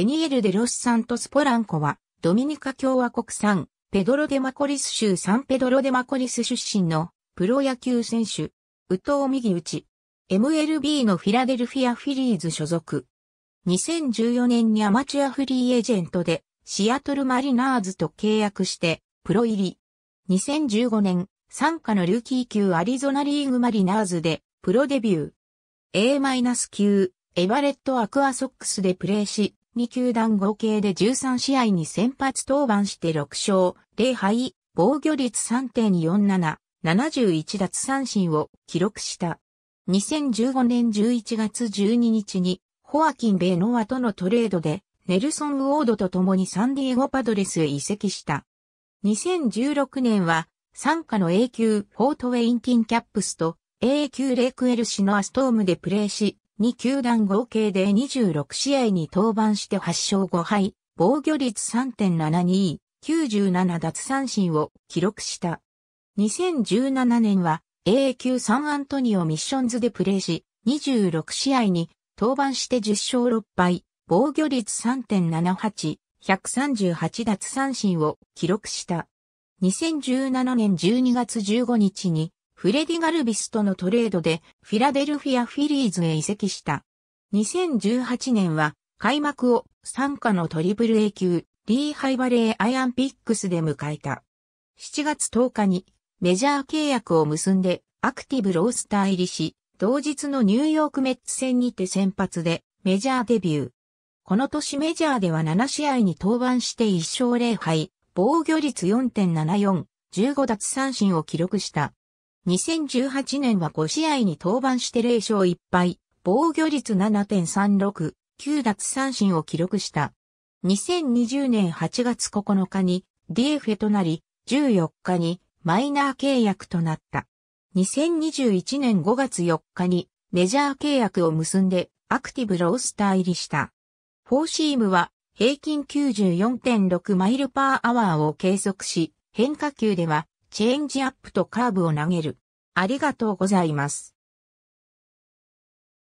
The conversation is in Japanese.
エニエル・デ・ロス・サントス・ポランコは、ドミニカ共和国産、ペドロ・デ・マコリス州サンペドロ・デ・マコリス出身の、プロ野球選手、ウトウ・ミギウチ、MLB のフィラデルフィア・フィリーズ所属。2014年にアマチュアフリーエージェントで、シアトル・マリナーズと契約して、プロ入り。2015年、参加のルーキー級アリゾナリーグマリナーズで、プロデビュー。A-9、エバレット・アクアソックスでプレーし、2球団合計で13試合に先発登板して6勝、0敗、防御率3.47、71奪三振を記録した。2015年11月12日に、ホアキン・ベイノアとのトレードで、ネルソン・ウォードと共にサンディエゴ・パドレスへ移籍した。2016年は、参加の A 級フォートウェインティンキャップスと A 級レイクエルシのアストームでプレーし、2球団合計で26試合に登板して8勝5敗、防御率3.72、97奪三振を記録した。2017年は A 級サンアントニオミッションズでプレーし、26試合に登板して10勝6敗、防御率3.78、138奪三振を記録した。2017年12月15日にフレディ・ガルビスとのトレードでフィラデルフィア・フィリーズへ移籍した。2018年は開幕を参加のトリプル A 級リーハイバレーアイアンピックスで迎えた。7月10日にメジャー契約を結んでアクティブロースター入りし、同日のニューヨークメッツ戦にて先発でメジャーデビュー。この年メジャーでは7試合に登板して1勝0敗、防御率4.74、15奪三振を記録した。2018年は5試合に登板して0勝1敗、防御率7.36、9奪三振を記録した。2020年8月9日に DFA となり、14日にマイナー契約となった。2021年5月4日にメジャー契約を結んでアクティブロースター入りした。フォーシームは平均94.6マイルパーアワーを計測し、変化球ではチェンジアップとカーブを投げる。ありがとうございます。